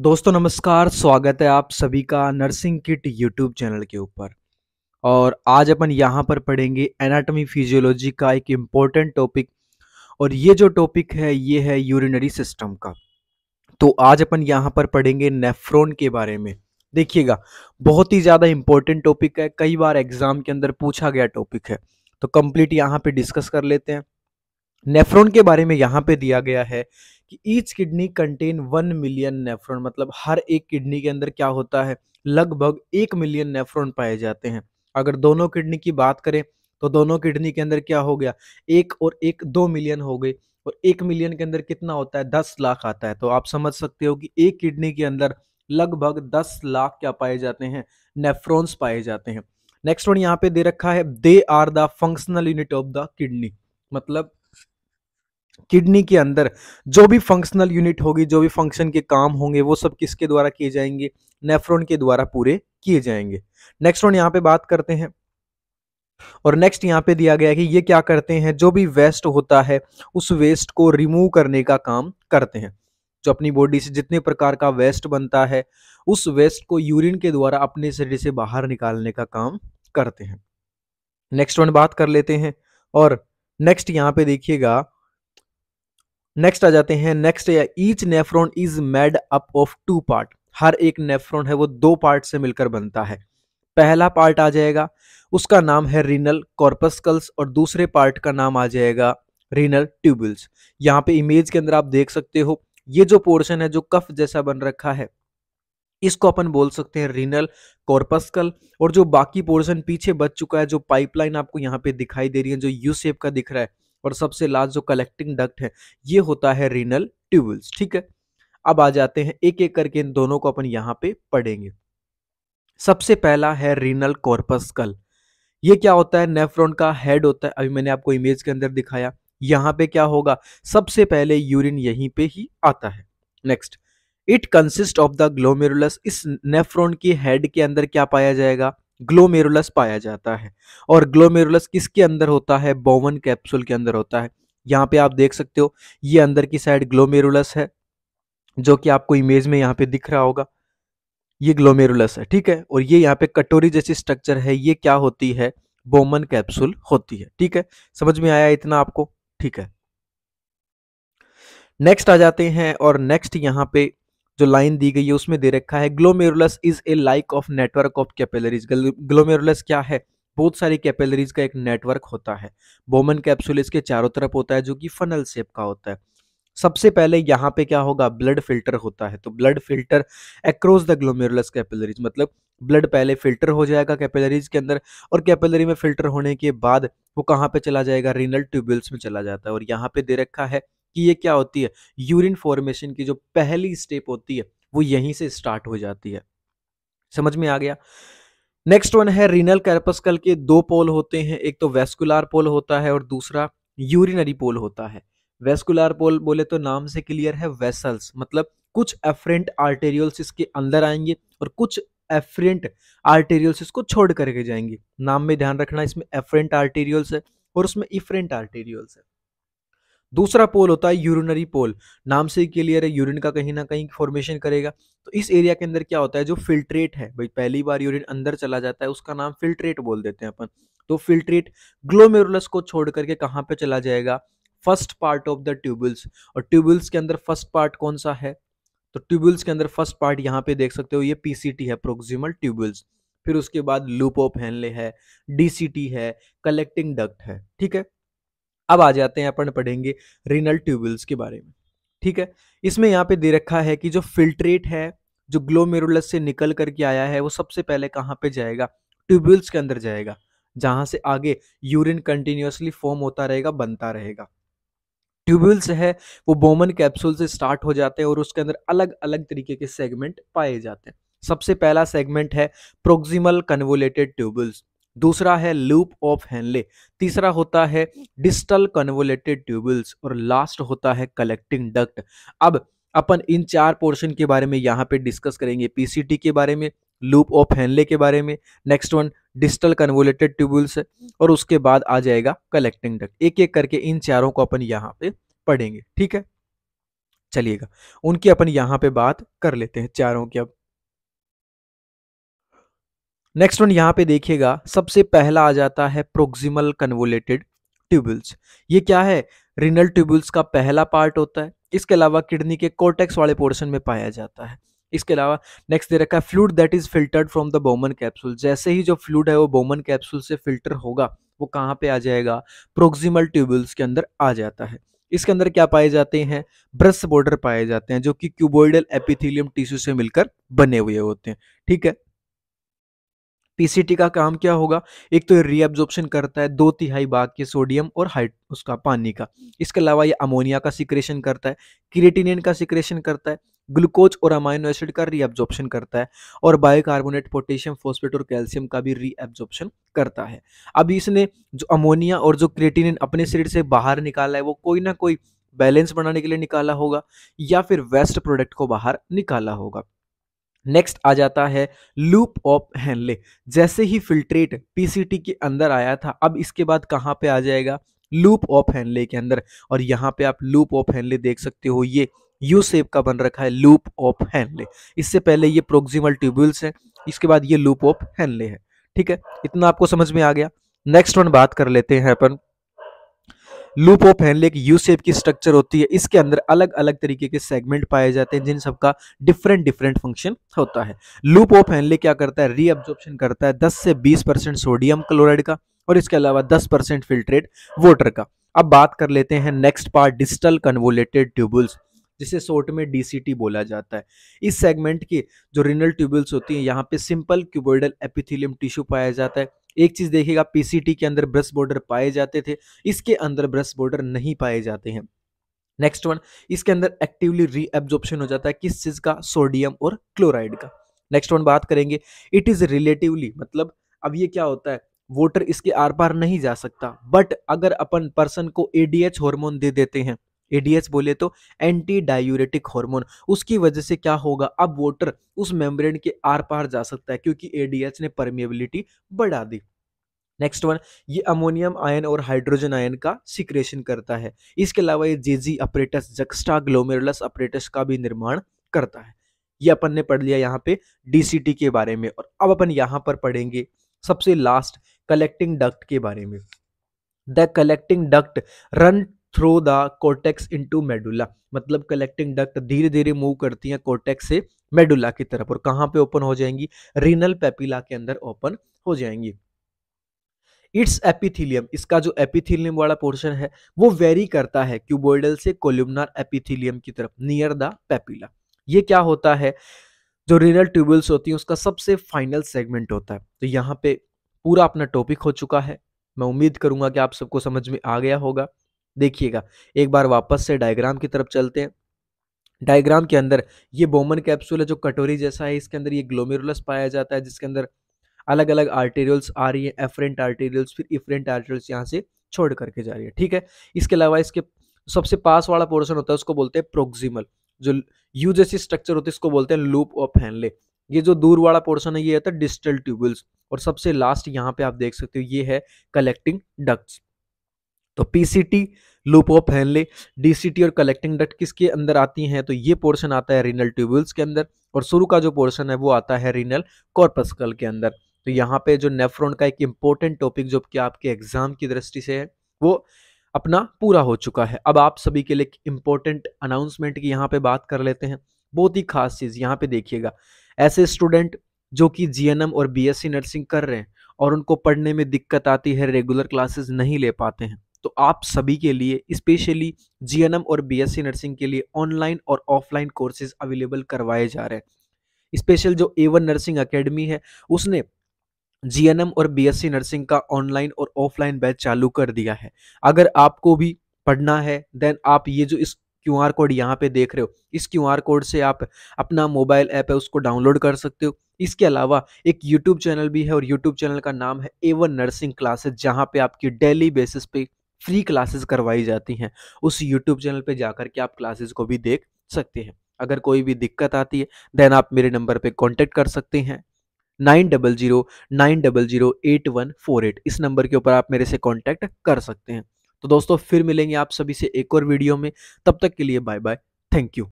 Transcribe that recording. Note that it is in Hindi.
दोस्तों नमस्कार स्वागत है आप सभी का नर्सिंग किट यूट्यूब चैनल के ऊपर और आज अपन यहाँ पर पढ़ेंगे एनाटॉमी फिजियोलॉजी का एक इम्पोर्टेंट टॉपिक और ये जो टॉपिक है ये है यूरिनरी सिस्टम का तो आज अपन यहाँ पर पढ़ेंगे नेफ्रोन के बारे में देखिएगा बहुत ही ज़्यादा इम्पोर्टेंट टॉपिक है कई बार एग्ज़ाम के अंदर पूछा गया टॉपिक है तो कंप्लीट यहाँ पे डिस्कस कर लेते हैं नेफ्रॉन के बारे में यहाँ पे दिया गया है कि each kidney contain one million nephron मतलब हर एक किडनी के अंदर क्या होता है लगभग एक मिलियन नेफ्रॉन पाए जाते हैं अगर दोनों किडनी की बात करें तो दोनों किडनी के अंदर क्या हो गया एक और एक दो मिलियन हो गए और एक मिलियन के अंदर कितना होता है दस लाख आता है तो आप समझ सकते हो कि एक किडनी के अंदर लगभग दस लाख क्या पाए जाते हैं नेफ्रॉन्स पाए जाते हैं नेक्स्ट वन यहाँ पे दे रखा है they are the functional unit of the kidney मतलब किडनी के अंदर जो भी फंक्शनल यूनिट होगी जो भी फंक्शन के काम होंगे वो सब किसके द्वारा किए जाएंगे नेफ्रोन के द्वारा पूरे किए जाएंगे नेक्स्ट वन यहाँ पे बात करते हैं और नेक्स्ट यहाँ पे दिया गया है कि ये क्या करते हैं जो भी वेस्ट होता है उस वेस्ट को रिमूव करने का काम करते हैं जो अपनी बॉडी से जितने प्रकार का वेस्ट बनता है उस वेस्ट को यूरिन के द्वारा अपने शरीर से बाहर निकालने का काम करते हैं नेक्स्ट वन बात कर लेते हैं और नेक्स्ट यहाँ पे देखिएगा नेक्स्ट आ जाते हैं नेक्स्ट या each nephron is made up of two part हर एक नेफ्रॉन है वो दो पार्ट से मिलकर बनता है पहला पार्ट आ जाएगा उसका नाम है रीनल कॉर्पस्कल्स और दूसरे पार्ट का नाम आ जाएगा रीनल ट्यूबल्स यहाँ पे इमेज के अंदर आप देख सकते हो ये जो पोर्शन है जो कफ जैसा बन रखा है इसको अपन बोल सकते हैं रीनल कॉर्पस्कल और जो बाकी पोर्शन पीछे बच चुका है जो पाइपलाइन आपको यहाँ पे दिखाई दे रही है जो यू सेप का दिख रहा है और सबसे लास्ट जो कलेक्टिंग डक्ट है ये होता है रीनल ट्यूबल्स ठीक है अब आ जाते हैं एक एक करके इन दोनों को अपन यहाँ पे पढ़ेंगे सबसे पहला है रीनल कॉर्पस्कल ये क्या होता है नेफ्रॉन का हेड होता है अभी मैंने आपको इमेज के अंदर दिखाया यहाँ पे क्या होगा सबसे पहले यूरिन यहीं पे ही आता है next it consist of the glomerulus इस नेफ्रॉन की हेड के अंदर क्या पाया जाएगा ग्लोमेरुलस पाया जाता है और ग्लोमेरुलस किसके अंदर होता है बोवन कैप्सूल के अंदर होता है यहाँ पे आप देख सकते हो ये अंदर की साइड ग्लोमेरुलस है जो कि आपको इमेज में यहाँ पे दिख रहा होगा ये ग्लोमेरुलस है ठीक है और ये यहाँ पे कटोरी जैसी स्ट्रक्चर है ये क्या होती है बोमन कैप्सूल होती है ठीक है समझ में आया इतना आपको ठीक है नेक्स्ट आ जाते हैं और नेक्स्ट यहाँ पे जो लाइन दी गई है उसमें दे रखा है glomerulus is a like of network of capillaries glomerulus क्या है बहुत सारी कैपेलरीज का एक नेटवर्क होता है बोमन कैप्सूल इसके चारों तरफ होता है जो कि फनल शेप का होता है सबसे पहले यहाँ पे क्या होगा ब्लड फिल्टर होता है तो blood filter across the glomerulus capillaries मतलब ब्लड पहले फिल्टर हो जाएगा कैपेलरीज के अंदर और कैपेलरी में फिल्टर होने के बाद वो कहाँ पे चला जाएगा रीनल ट्यूबल्स में चला जाता है और यहाँ पे दे रखा है कि ये क्या होती है यूरिन फॉर्मेशन की जो पहली स्टेप होती है वो यहीं से स्टार्ट हो जाती है समझ में आ गया नेक्स्ट वन है रीनल कर्पस्कल के दो पोल होते हैं एक तो वेस्कुलर पोल होता है और दूसरा यूरिनरी पोल होता है वेस्कुलर पोल बोले तो नाम से क्लियर है वेसल्स मतलब कुछ एफरेंट आर्टेरियल्स इसके अंदर आएंगे और कुछ एफरेंट आर्टेरियल्स इसको छोड़ करके जाएंगे नाम में ध्यान रखना इसमें एफरेंट आर्टेरियल्स है और उसमें इफरेंट आर्टेरियल्स है दूसरा पोल होता है यूरिनरी पोल नाम से ही क्लियर है यूरिन का कहीं ना कहीं फॉर्मेशन करेगा तो इस एरिया के अंदर क्या होता है जो फिल्ट्रेट है भाई पहली बार यूरिन अंदर चला जाता है उसका नाम फिल्ट्रेट बोल देते हैं अपन तो फिल्ट्रेट ग्लोमेरुलस को छोड़ करके कहाँ पे चला जाएगा first part of the tubules और ट्यूबल्स के अंदर फर्स्ट पार्ट कौन सा है तो ट्यूबल्स के अंदर फर्स्ट पार्ट यहाँ पे देख सकते हो ये पीसीटी है प्रोक्सिमल ट्यूबल्स फिर उसके बाद फैनले है डीसीटी है कलेक्टिंग डक्ट है ठीक है अब आ जाते हैं अपन पढ़ेंगे रिनल ट्यूबल्स के बारे में ठीक है इसमें यहाँ पे दे रखा है कि जो फिल्ट्रेट है जो ग्लोमेरुलस से निकल करके आया है वो सबसे पहले कहाँ पे जाएगा ट्यूबल्स के अंदर जाएगा जहां से आगे यूरिन कंटिन्यूसली फॉर्म होता रहेगा बनता रहेगा ट्यूबल्स है वो बोमन कैप्सूल से स्टार्ट हो जाते हैं और उसके अंदर अलग अलग तरीके के सेगमेंट पाए जाते हैं सबसे पहला सेगमेंट है प्रोक्सिमल कन्वोलेटेड ट्यूबल्स दूसरा है लूप ऑफ हेनले तीसरा होता है डिस्टल कन्वोलेटेड ट्यूबल्स और लास्ट होता है कलेक्टिंग डक्ट अब अपन इन चार पोर्शन के बारे में यहाँ पे डिस्कस करेंगे पीसीटी के बारे में लूप ऑफ हेनले के बारे में next one distal convoluted tubules है और उसके बाद आ जाएगा कलेक्टिंग डक्ट एक एक करके इन चारों को अपन यहाँ पे पढ़ेंगे ठीक है चलिएगा उनकी अपन यहाँ पे बात कर लेते हैं चारों की अब नेक्स्ट वन यहाँ पे देखिएगा सबसे पहला आ जाता है प्रोक्सिमल कन्वोलेटेड ट्यूबल्स ये क्या है रिनल ट्यूबल्स का पहला पार्ट होता है इसके अलावा किडनी के कोटेक्स वाले पोर्शन में पाया जाता है इसके अलावा नेक्स्ट दे रखा है fluid that is filtered from the Bowman capsule जैसे ही जो फ्लूड है वो बोमन कैप्सूल से फिल्टर होगा वो कहाँ पे आ जाएगा प्रोक्सिमल ट्यूबल्स के अंदर आ जाता है इसके अंदर क्या पाए जाते हैं ब्रश बॉर्डर पाए जाते हैं जो कि क्यूबोइडल एपिथीलियम टिश्यू से मिलकर बने हुए होते हैं ठीक है पीसीटी का काम क्या होगा एक तो रीएब्जॉर्प्शन करता है दो तिहाई भाग के सोडियम और हाइट उसका पानी का इसके अलावा ये अमोनिया का सिक्रेशन करता है क्रिएटिनियन का सिक्रेशन करता है ग्लूकोज और अमाइनो एसिड का रीअब्जॉर्प्शन करता है और बायोकार्बोनेट पोटेशियम फॉस्फेट और कैल्शियम का भी रीअब्जॉर्प्शन करता है अब इसने जो अमोनिया और जो क्रिएटिनियन अपने शरीर से बाहर निकाला है वो कोई ना कोई बैलेंस बनाने के लिए निकाला होगा या फिर वेस्ट प्रोडक्ट को बाहर निकाला होगा नेक्स्ट आ जाता है लूप ऑफ हैंडले जैसे ही फिल्ट्रेट पीसीटी के अंदर आया था अब इसके बाद कहाँ पे आ जाएगा लूप ऑफ हैंडले के अंदर और यहाँ पे आप लूप ऑफ हैंडले देख सकते हो ये यू सेप का बन रखा है लूप ऑफ हैंडले इससे पहले ये प्रोक्सिमल ट्यूबुल्स है इसके बाद ये लूप ऑफ हैंडले है ठीक है इतना आपको समझ में आ गया नेक्स्ट वन बात कर लेते हैं अपन लूप ऑफ हैंडल एक यू सेप की स्ट्रक्चर होती है इसके अंदर अलग अलग तरीके के सेगमेंट पाए जाते हैं जिन सबका डिफरेंट डिफरेंट फंक्शन होता है लूप ऑफ हैंडल क्या करता है रीअब्जॉर्प्शन करता है 10 से 20 परसेंट सोडियम क्लोराइड का और इसके अलावा 10 परसेंट फिल्ट्रेट वाटर का अब बात कर लेते हैं next part digital convoluted tubules जिसे शॉर्ट में डी बोला जाता है इस सेगमेंट की जो रिनल ट्यूबुल्स होती हैं यहाँ पे सिंपल क्यूबोइडल एपिथिलियम टिश्यू पाया जाता है एक चीज़ देखिएगा पीसीटी के अंदर ब्रश बॉर्डर पाए जाते थे इसके अंदर ब्रश बॉर्डर नहीं पाए जाते हैं नेक्स्ट वन इसके अंदर एक्टिवली रीअब्जॉर्प्शन हो जाता है किस चीज़ का सोडियम और क्लोराइड का नेक्स्ट वन बात करेंगे इट इज़ रिलेटिवली मतलब अब ये क्या होता है वोटर इसके आर पार नहीं जा सकता बट अगर अपन पर्सन को एडीएच हार्मोन दे देते हैं एडीएस बोले तो एंटी डायूरेटिक हार्मोन उसकी वजह से क्या होगा अब वोटर उस मेम्ब्रेन के आर पार जा सकता है क्योंकि एडीएस ने परमिएबिलिटी बढ़ा दी नेक्स्ट वन ये अमोनियम आयन और हाइड्रोजन आयन का सिक्रेशन करता है इसके अलावा ये JG apparatus juxta glomerulus apparatus का भी निर्माण करता है ये अपन ने पढ़ लिया यहाँ पे डीसीटी के बारे में और अब अपन यहाँ पर पढ़ेंगे सबसे लास्ट कलेक्टिंग डक्ट के बारे में the collecting duct run through the cortex into medulla मतलब कलेक्टिंग डक्ट धीरे धीरे मूव करती हैं कोटेक्स से मेडुला की तरफ और कहाँ पे ओपन हो जाएंगी रीनल पेपिला के अंदर ओपन हो जाएंगी इट्स एपिथीलियम इसका जो एपिथीलियम वाला पोर्शन है वो वेरी करता है क्यूबोइडल से कोल्यूमनार एपिथीलियम की तरफ नियर द पेपिला ये क्या होता है जो रीनल ट्यूबल्स होती हैं उसका सबसे फाइनल सेगमेंट होता है तो यहाँ पे पूरा अपना टॉपिक हो चुका है मैं उम्मीद करूंगा कि आप सबको समझ में आ गया होगा देखिएगा एक बार वापस से डायग्राम की तरफ चलते हैं डायग्राम के अंदर ये बोमन कैप्सूल है जो कटोरी जैसा है इसके अंदर ये ग्लोमेरुलस पाया जाता है जिसके अंदर अलग अलग आर्टेरियल्स आ रही है एफरेंट आर्टेरियल्स फिर इफरेंट आर्टेरियल्स यहाँ से छोड़ करके जा रही है ठीक है इसके अलावा इसके सबसे पास वाला पोर्शन होता है उसको बोलते हैं प्रोक्सिमल जो यू जैसी स्ट्रक्चर होती है इसको बोलते हैं लूप ऑफ हैनले ये जो दूर वाला पोर्शन है ये होता है डिस्टल ट्यूबल्स और सबसे लास्ट यहाँ पे आप देख सकते हो ये है कलेक्टिंग डक्ट्स तो PCT loop of Henle DCT और कलेक्टिंग डट किसके अंदर आती हैं तो ये पोर्शन आता है रिनल ट्यूबुल्स के अंदर और शुरू का जो पोर्शन है वो आता है रिनल कॉर्पस्कल के अंदर तो यहाँ पे जो नेफ्रोन का एक इम्पोर्टेंट टॉपिक जो कि आपके एग्जाम की दृष्टि से है वो अपना पूरा हो चुका है अब आप सभी के लिए इम्पोर्टेंट अनाउंसमेंट की यहाँ पे बात कर लेते हैं बहुत ही खास चीज़ यहाँ पे देखिएगा ऐसे स्टूडेंट जो कि जीएनएम और बीएससी नर्सिंग कर रहे हैं और उनको पढ़ने में दिक्कत आती है रेगुलर क्लासेस नहीं ले पाते हैं तो आप सभी के लिए स्पेशली जीएनएम और बी नर्सिंग के लिए ऑनलाइन और ऑफलाइन कोर्सेज अवेलेबल करवाए जा रहे हैं स्पेशल जो ए नर्सिंग अकेडमी है उसने जी और बी नर्सिंग का ऑनलाइन और ऑफलाइन बैच चालू कर दिया है अगर आपको भी पढ़ना है देन आप ये जो इस क्यू आर कोड यहाँ पे देख रहे हो इस क्यू आर कोड से आप अपना मोबाइल ऐप है उसको डाउनलोड कर सकते हो इसके अलावा एक यूट्यूब चैनल भी है और यूट्यूब चैनल का नाम है ए वन नर्सिंग क्लासेस जहाँ पे आपकी डेली बेसिस पे फ्री क्लासेस करवाई जाती हैं उस यूट्यूब चैनल पे जाकर के आप क्लासेस को भी देख सकते हैं अगर कोई भी दिक्कत आती है देन आप मेरे नंबर पे कांटेक्ट कर सकते हैं nine double zero nine double zero eight one four eight इस नंबर के ऊपर आप मेरे से कांटेक्ट कर सकते हैं तो दोस्तों फिर मिलेंगे आप सभी से एक और वीडियो में तब तक के लिए बाय बाय थैंक यू